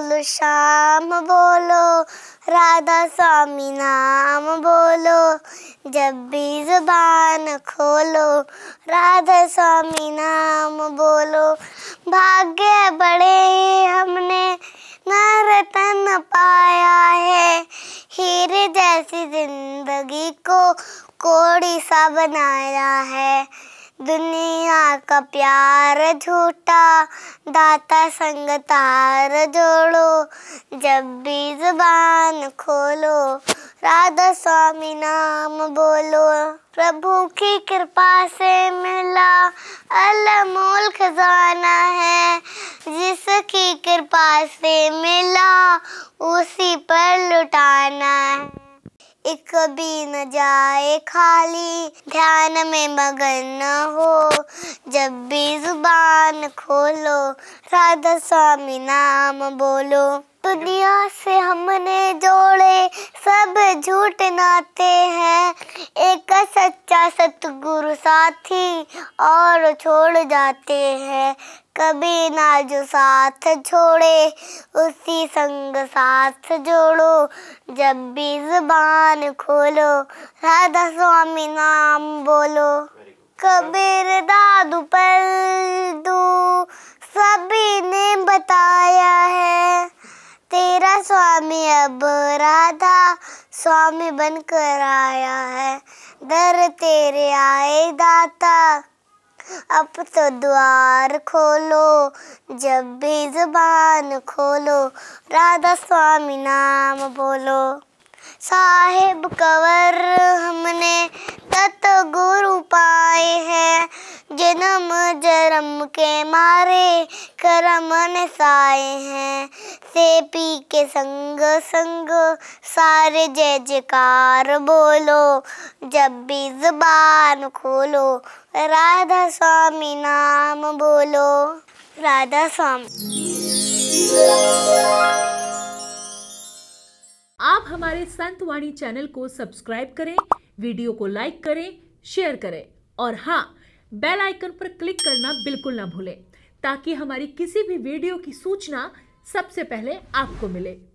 बोलो शाम बोलो राधा स्वामी नाम बोलो जब भी जुबान खोलो राधा स्वामी नाम बोलो भाग्य बड़े हमने न रतन पाया है हीरे जैसी जिंदगी को कोड़ी सा बनाया है दुनिया का प्यार झूठा दाता संग तार जोड़ो जब भी जुबान खोलो राधा स्वामी नाम बोलो प्रभु की कृपा से मिला अलमोल खजाना है जिसकी कृपा से मिला उसी पर लुटाना है एक भी न जाए खाली ध्यान में मगन न हो जब भी जुबान खोलो राधा स्वामी नाम बोलो दुनिया से हमने जोड़े सब झूठ नाते हैं एक सच्चा सतगुरु साथी और छोड़ जाते हैं कभी ना जो साथ छोड़े उसी संग साथ जोड़ो जब भी जुबान खोलो राधा स्वामी नाम बोलो कबीर दादू पर दू सभी ने बताया है तेरा स्वामी अब राधा स्वामी बनकर आया है दर तेरे आए दाता अब तो द्वार खोलो जब भी जुबान खोलो राधा स्वामी नाम बोलो साहेब कवर हमने तत् गुरु कर्म के मारे कर्म ने साए हैं से पी के संग संग सारे जय जयकार बोलो जब भी जुबान खोलो राधा स्वामी नाम बोलो राधा स्वामी आप हमारे संत वाणी चैनल को सब्सक्राइब करें वीडियो को लाइक करें शेयर करें और हाँ बेल आइकन पर क्लिक करना बिल्कुल ना भूलें ताकि हमारी किसी भी वीडियो की सूचना सबसे पहले आपको मिले